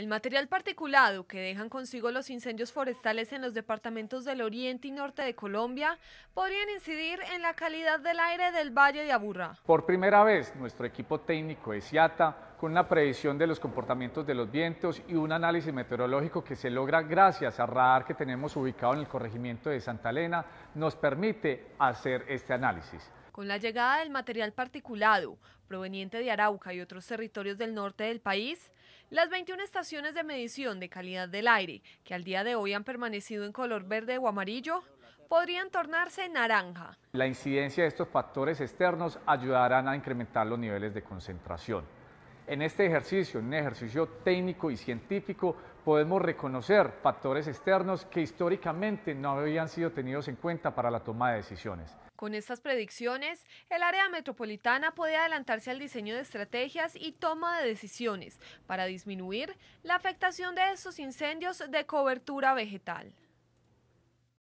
El material particulado que dejan consigo los incendios forestales en los departamentos del oriente y norte de Colombia podrían incidir en la calidad del aire del Valle de Aburra. Por primera vez, nuestro equipo técnico de CIATA, con una predicción de los comportamientos de los vientos y un análisis meteorológico que se logra gracias al radar que tenemos ubicado en el corregimiento de Santa Elena, nos permite hacer este análisis. Con la llegada del material particulado proveniente de Arauca y otros territorios del norte del país, las 21 estaciones de medición de calidad del aire, que al día de hoy han permanecido en color verde o amarillo, podrían tornarse naranja. La incidencia de estos factores externos ayudarán a incrementar los niveles de concentración. En este ejercicio, en un ejercicio técnico y científico, podemos reconocer factores externos que históricamente no habían sido tenidos en cuenta para la toma de decisiones. Con estas predicciones, el área metropolitana puede adelantarse al diseño de estrategias y toma de decisiones para disminuir la afectación de estos incendios de cobertura vegetal.